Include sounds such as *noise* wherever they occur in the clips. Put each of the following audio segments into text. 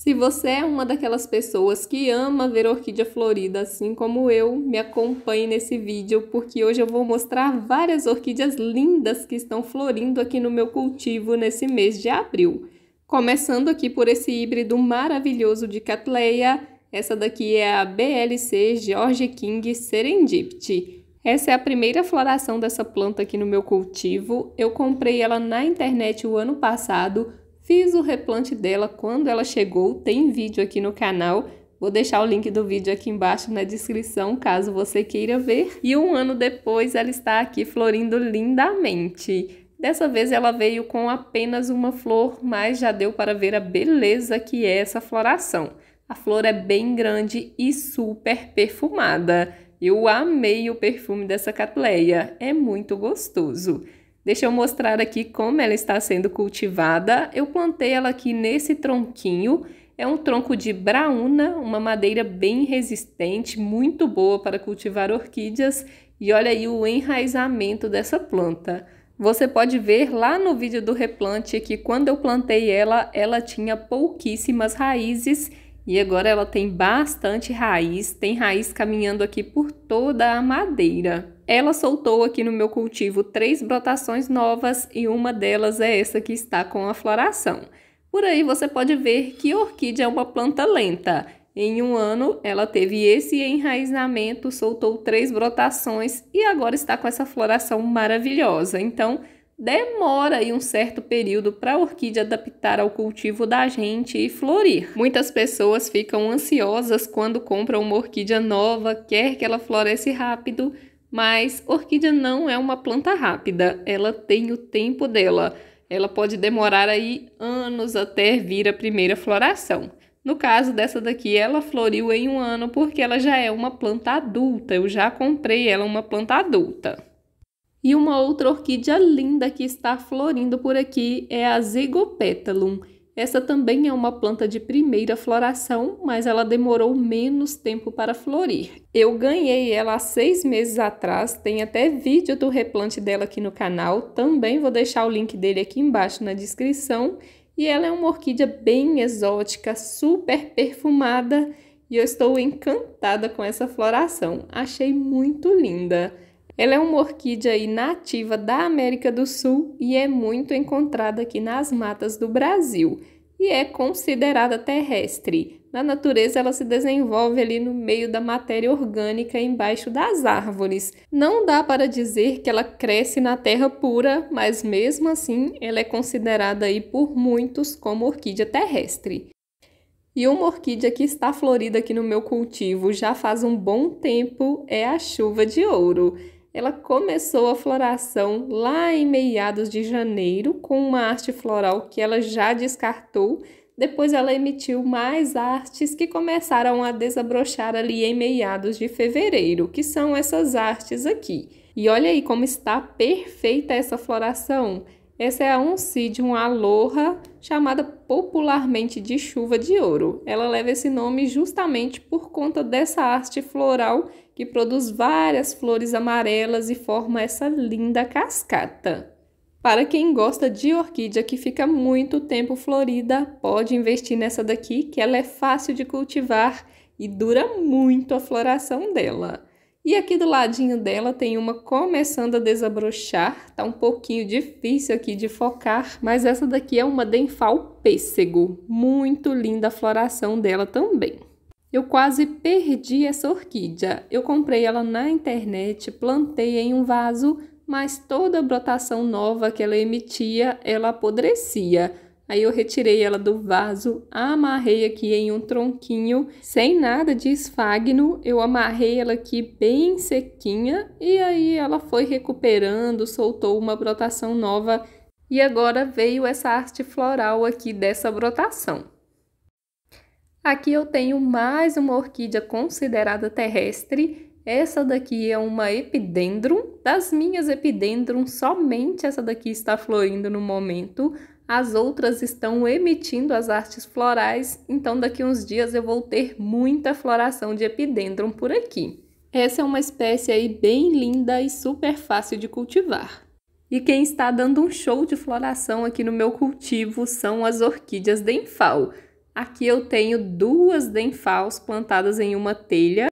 Se você é uma daquelas pessoas que ama ver orquídea florida assim como eu, me acompanhe nesse vídeo porque hoje eu vou mostrar várias orquídeas lindas que estão florindo aqui no meu cultivo nesse mês de abril. Começando aqui por esse híbrido maravilhoso de Catleia, essa daqui é a BLC George King Serendipity. Essa é a primeira floração dessa planta aqui no meu cultivo. Eu comprei ela na internet o ano passado Fiz o replante dela quando ela chegou, tem vídeo aqui no canal. Vou deixar o link do vídeo aqui embaixo na descrição, caso você queira ver. E um ano depois ela está aqui florindo lindamente. Dessa vez ela veio com apenas uma flor, mas já deu para ver a beleza que é essa floração. A flor é bem grande e super perfumada. Eu amei o perfume dessa catleia, é muito gostoso. Deixa eu mostrar aqui como ela está sendo cultivada. Eu plantei ela aqui nesse tronquinho. É um tronco de braúna, uma madeira bem resistente, muito boa para cultivar orquídeas. E olha aí o enraizamento dessa planta. Você pode ver lá no vídeo do replante que quando eu plantei ela, ela tinha pouquíssimas raízes e agora ela tem bastante raiz, tem raiz caminhando aqui por toda a madeira. Ela soltou aqui no meu cultivo três brotações novas e uma delas é essa que está com a floração. Por aí você pode ver que orquídea é uma planta lenta. Em um ano, ela teve esse enraizamento, soltou três brotações e agora está com essa floração maravilhosa. Então, demora aí um certo período para a orquídea adaptar ao cultivo da gente e florir. Muitas pessoas ficam ansiosas quando compram uma orquídea nova, quer que ela floresce rápido mas orquídea não é uma planta rápida, ela tem o tempo dela. Ela pode demorar aí anos até vir a primeira floração. No caso dessa daqui, ela floriu em um ano porque ela já é uma planta adulta. Eu já comprei ela uma planta adulta. E uma outra orquídea linda que está florindo por aqui é a Zygopetalum. Essa também é uma planta de primeira floração, mas ela demorou menos tempo para florir. Eu ganhei ela há seis meses atrás, tem até vídeo do replante dela aqui no canal, também vou deixar o link dele aqui embaixo na descrição. E ela é uma orquídea bem exótica, super perfumada, e eu estou encantada com essa floração, achei muito linda. Ela é uma orquídea nativa da América do Sul e é muito encontrada aqui nas matas do Brasil e é considerada terrestre. Na natureza, ela se desenvolve ali no meio da matéria orgânica embaixo das árvores. Não dá para dizer que ela cresce na terra pura, mas mesmo assim, ela é considerada aí por muitos como orquídea terrestre. E uma orquídea que está florida aqui no meu cultivo já faz um bom tempo é a chuva de ouro ela começou a floração lá em meados de janeiro com uma arte floral que ela já descartou. Depois ela emitiu mais artes que começaram a desabrochar ali em meados de fevereiro, que são essas artes aqui. E olha aí como está perfeita essa floração. Essa é a Oncidium aloha, chamada popularmente de chuva de ouro. Ela leva esse nome justamente por conta dessa arte floral que produz várias flores amarelas e forma essa linda cascata. Para quem gosta de orquídea que fica muito tempo florida, pode investir nessa daqui, que ela é fácil de cultivar e dura muito a floração dela. E aqui do ladinho dela tem uma começando a desabrochar, tá um pouquinho difícil aqui de focar, mas essa daqui é uma denfal pêssego, muito linda a floração dela também. Eu quase perdi essa orquídea. Eu comprei ela na internet, plantei em um vaso, mas toda a brotação nova que ela emitia, ela apodrecia. Aí eu retirei ela do vaso, amarrei aqui em um tronquinho, sem nada de esfagno, eu amarrei ela aqui bem sequinha e aí ela foi recuperando, soltou uma brotação nova e agora veio essa arte floral aqui dessa brotação. Aqui eu tenho mais uma orquídea considerada terrestre. Essa daqui é uma epidendrum. Das minhas epidendrum, somente essa daqui está florindo no momento. As outras estão emitindo as artes florais, então daqui uns dias eu vou ter muita floração de epidendrum por aqui. Essa é uma espécie aí bem linda e super fácil de cultivar. E quem está dando um show de floração aqui no meu cultivo são as orquídeas denfal. De Aqui eu tenho duas denfals plantadas em uma telha.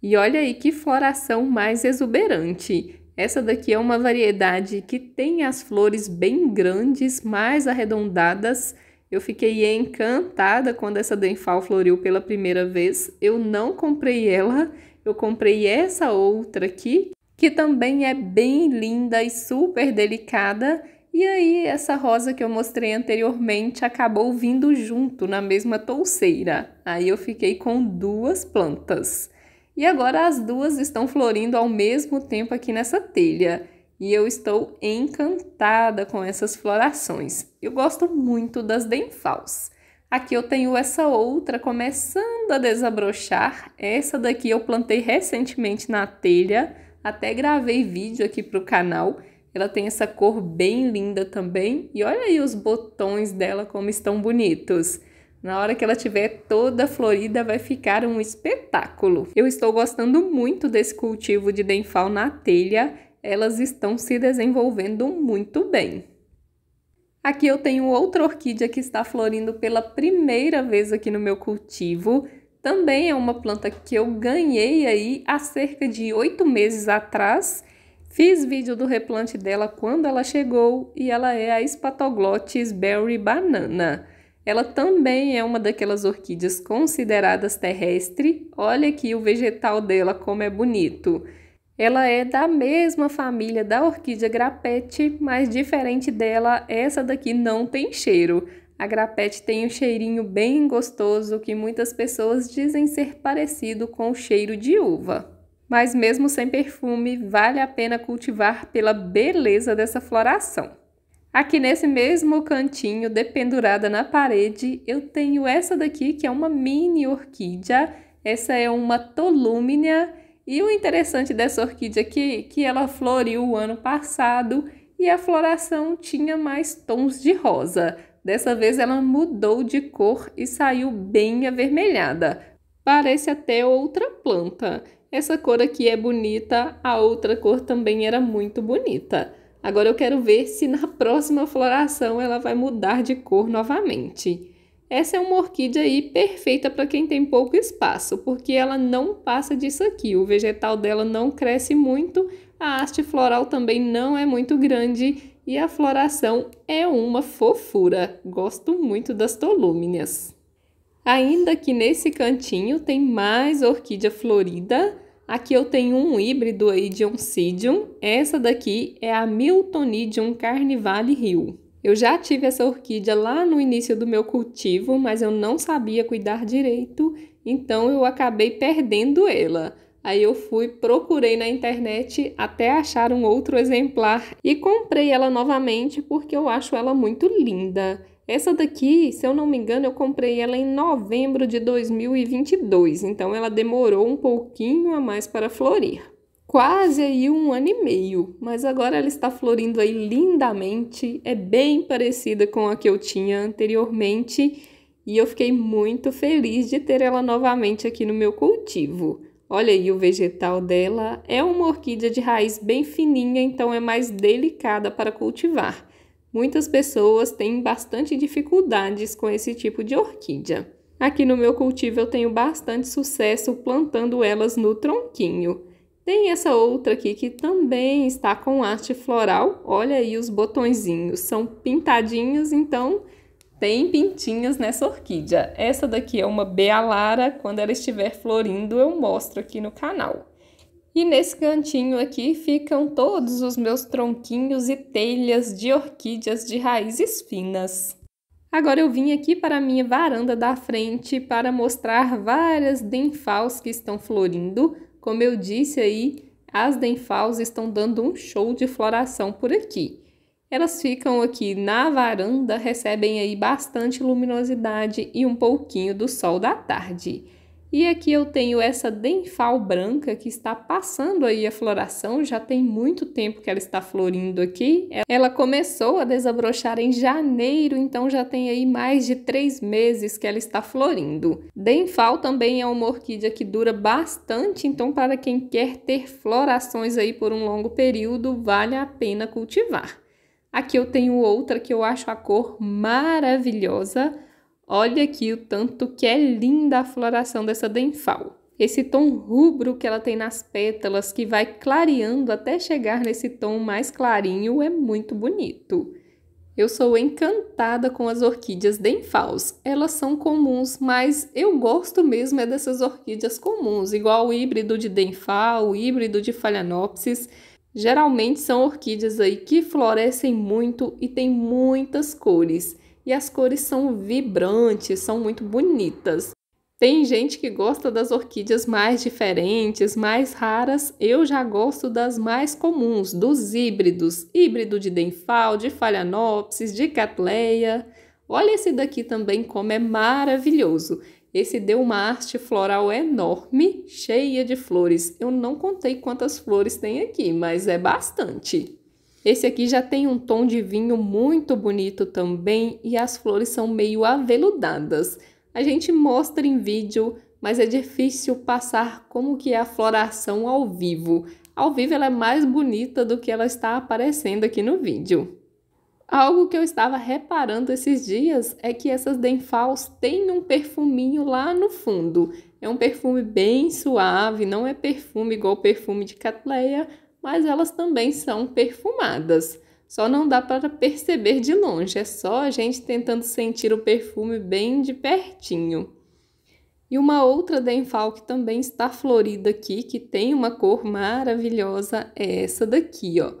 E olha aí que floração mais exuberante! Essa daqui é uma variedade que tem as flores bem grandes, mais arredondadas. Eu fiquei encantada quando essa denfal floriu pela primeira vez. Eu não comprei ela, eu comprei essa outra aqui, que também é bem linda e super delicada e aí, essa rosa que eu mostrei anteriormente acabou vindo junto na mesma touceira. Aí eu fiquei com duas plantas. E agora as duas estão florindo ao mesmo tempo aqui nessa telha. E eu estou encantada com essas florações. Eu gosto muito das denfals. Aqui eu tenho essa outra começando a desabrochar. Essa daqui eu plantei recentemente na telha, até gravei vídeo aqui para o canal. Ela tem essa cor bem linda também. E olha aí os botões dela como estão bonitos. Na hora que ela tiver toda florida, vai ficar um espetáculo. Eu estou gostando muito desse cultivo de denfal na telha. Elas estão se desenvolvendo muito bem. Aqui eu tenho outra orquídea que está florindo pela primeira vez aqui no meu cultivo. Também é uma planta que eu ganhei aí há cerca de oito meses atrás Fiz vídeo do replante dela quando ela chegou e ela é a Spatoglottis berry banana. Ela também é uma daquelas orquídeas consideradas terrestre. Olha aqui o vegetal dela como é bonito. Ela é da mesma família da orquídea grapete, mas diferente dela, essa daqui não tem cheiro. A grapete tem um cheirinho bem gostoso que muitas pessoas dizem ser parecido com o cheiro de uva mas mesmo sem perfume, vale a pena cultivar pela beleza dessa floração. Aqui nesse mesmo cantinho, dependurada na parede, eu tenho essa daqui que é uma mini orquídea. Essa é uma tolúmina e o interessante dessa orquídea aqui, que ela floriu o ano passado e a floração tinha mais tons de rosa. Dessa vez ela mudou de cor e saiu bem avermelhada. Parece até outra planta essa cor aqui é bonita, a outra cor também era muito bonita. Agora eu quero ver se na *laughs* próxima floração ela vai mudar de cor novamente. Essa é uma orquídea aí perfeita para quem tem pouco espaço, porque ela não passa disso aqui. O vegetal dela não cresce muito, a haste floral também não é muito grande e a floração é uma fofura. Gosto muito das tolúminas. Ainda que nesse cantinho tem mais orquídea florida. Aqui eu tenho um híbrido aí de Oncidium. Essa daqui é a Miltonidium Carnivale Rio. Eu já tive essa orquídea lá no início do meu cultivo, mas eu não sabia cuidar direito, então eu acabei perdendo ela. Aí eu fui, procurei na internet até achar um outro exemplar e comprei ela novamente porque eu acho ela muito linda. Essa daqui, se eu não me engano, eu comprei ela em novembro de 2022, então ela demorou um pouquinho a mais para florir. Quase aí um ano e meio, mas agora ela está florindo aí lindamente, é bem parecida com a que eu tinha anteriormente e eu fiquei muito feliz de ter ela novamente aqui no meu cultivo. Olha aí o vegetal dela, é uma orquídea de raiz bem fininha, então é mais delicada para cultivar. Muitas pessoas têm bastante dificuldades com esse tipo de orquídea. Aqui no meu cultivo eu tenho bastante sucesso plantando elas no tronquinho. Tem essa outra aqui que também está com arte floral. Olha aí os botõezinhos, são pintadinhos, então tem pintinhas nessa orquídea. Essa daqui é uma bealara, quando ela estiver florindo eu mostro aqui no canal. E nesse cantinho aqui ficam todos os meus tronquinhos e telhas de orquídeas de raízes finas. Agora eu vim aqui para a minha varanda da frente para mostrar várias denfaus que estão florindo. Como eu disse aí, as denfaus estão dando um show de floração por aqui. Elas ficam aqui na varanda, recebem aí bastante luminosidade e um pouquinho do sol da tarde. E aqui eu tenho essa denfal branca que está passando aí a floração, já tem muito tempo que ela está florindo aqui. Ela começou a desabrochar em janeiro, então já tem aí mais de três meses que ela está florindo. Denfal também é uma orquídea que dura bastante, então para quem quer ter florações aí por um longo período, vale a pena cultivar. Aqui eu tenho outra que eu acho a cor maravilhosa, Olha aqui o tanto que é linda a floração dessa denfal. Esse tom rubro que ela tem nas pétalas, que vai clareando até chegar nesse tom mais clarinho, é muito bonito. Eu sou encantada com as orquídeas denfals. Elas são comuns, mas eu gosto mesmo é dessas orquídeas comuns, igual o híbrido de denfal, o híbrido de phalaenopsis. Geralmente são orquídeas aí que florescem muito e têm muitas cores e as cores são vibrantes, são muito bonitas. Tem gente que gosta das orquídeas mais diferentes, mais raras. Eu já gosto das mais comuns, dos híbridos, híbrido de Denfal, de Phalaenopsis, de catleia. Olha esse daqui também como é maravilhoso. Esse deu uma arte floral enorme, cheia de flores. Eu não contei quantas flores tem aqui, mas é bastante. Esse aqui já tem um tom de vinho muito bonito também e as flores são meio aveludadas. A gente mostra em vídeo, mas é difícil passar como que é a floração ao vivo. Ao vivo ela é mais bonita do que ela está aparecendo aqui no vídeo. Algo que eu estava reparando esses dias é que essas denfals têm um perfuminho lá no fundo. É um perfume bem suave, não é perfume igual perfume de catleia, mas elas também são perfumadas. Só não dá para perceber de longe, é só a gente tentando sentir o perfume bem de pertinho. E uma outra Denfalk também está florida aqui, que tem uma cor maravilhosa, é essa daqui, ó.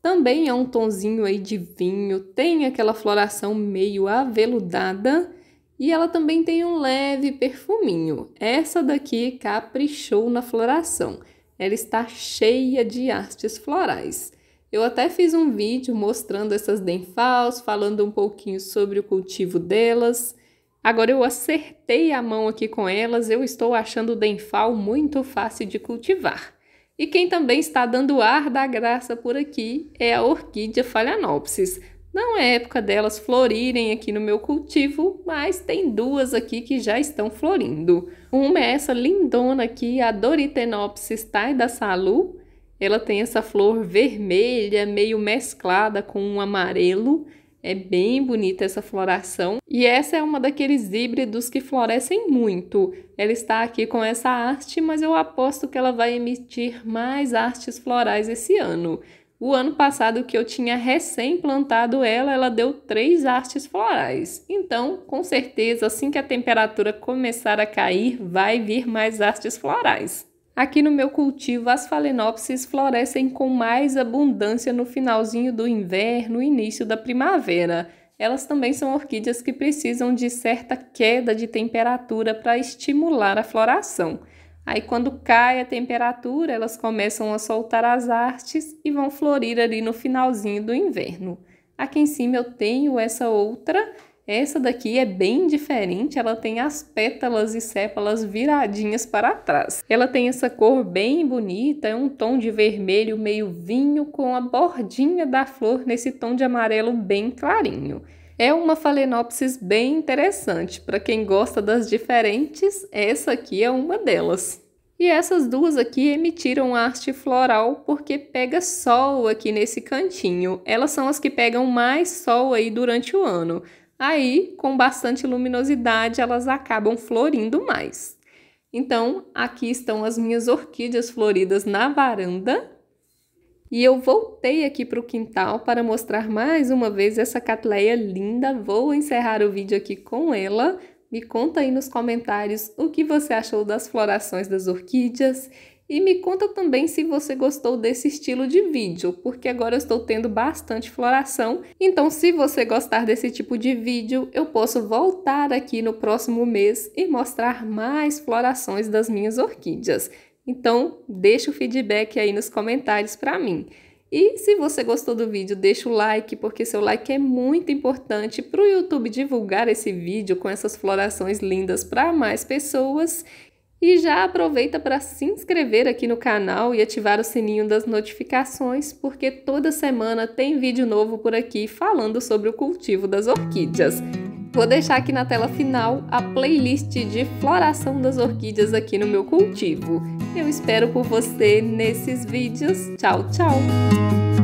Também é um tonzinho aí de vinho, tem aquela floração meio aveludada e ela também tem um leve perfuminho. Essa daqui caprichou na floração ela está cheia de hastes florais. Eu até fiz um vídeo mostrando essas denfals, falando um pouquinho sobre o cultivo delas. Agora eu acertei a mão aqui com elas, eu estou achando o denfal muito fácil de cultivar. E quem também está dando ar da graça por aqui é a orquídea phalaenopsis. Não é época delas florirem aqui no meu cultivo, mas tem duas aqui que já estão florindo. Uma é essa lindona aqui, a Doritenopsis da Salu. Ela tem essa flor vermelha, meio mesclada com um amarelo. É bem bonita essa floração. E essa é uma daqueles híbridos que florescem muito. Ela está aqui com essa arte, mas eu aposto que ela vai emitir mais artes florais esse ano. O ano passado que eu tinha recém plantado ela, ela deu três hastes florais. Então, com certeza, assim que a temperatura começar a cair, vai vir mais hastes florais. Aqui no meu cultivo, as phalaenopsis florescem com mais abundância no finalzinho do inverno e início da primavera. Elas também são orquídeas que precisam de certa queda de temperatura para estimular a floração. Aí, quando cai a temperatura, elas começam a soltar as artes e vão florir ali no finalzinho do inverno. Aqui em cima eu tenho essa outra. Essa daqui é bem diferente, ela tem as pétalas e sépalas viradinhas para trás. Ela tem essa cor bem bonita, é um tom de vermelho meio vinho com a bordinha da flor nesse tom de amarelo bem clarinho. É uma phalaenopsis bem interessante. Para quem gosta das diferentes, essa aqui é uma delas. E essas duas aqui emitiram haste floral porque pega sol aqui nesse cantinho. Elas são as que pegam mais sol aí durante o ano. Aí, com bastante luminosidade, elas acabam florindo mais. Então, aqui estão as minhas orquídeas floridas na varanda e eu voltei aqui para o quintal para mostrar mais uma vez essa catleia linda. Vou encerrar o vídeo aqui com ela. Me conta aí nos comentários o que você achou das florações das orquídeas e me conta também se você gostou desse estilo de vídeo, porque agora eu estou tendo bastante floração. Então, se você gostar desse tipo de vídeo, eu posso voltar aqui no próximo mês e mostrar mais florações das minhas orquídeas. Então, deixa o feedback aí nos comentários para mim. E se você gostou do vídeo, deixa o like, porque seu like é muito importante para o YouTube divulgar esse vídeo com essas florações lindas para mais pessoas. E já aproveita para se inscrever aqui no canal e ativar o sininho das notificações, porque toda semana tem vídeo novo por aqui falando sobre o cultivo das orquídeas. Vou deixar aqui na tela final a playlist de floração das orquídeas aqui no meu cultivo. Eu espero por você nesses vídeos. Tchau, tchau!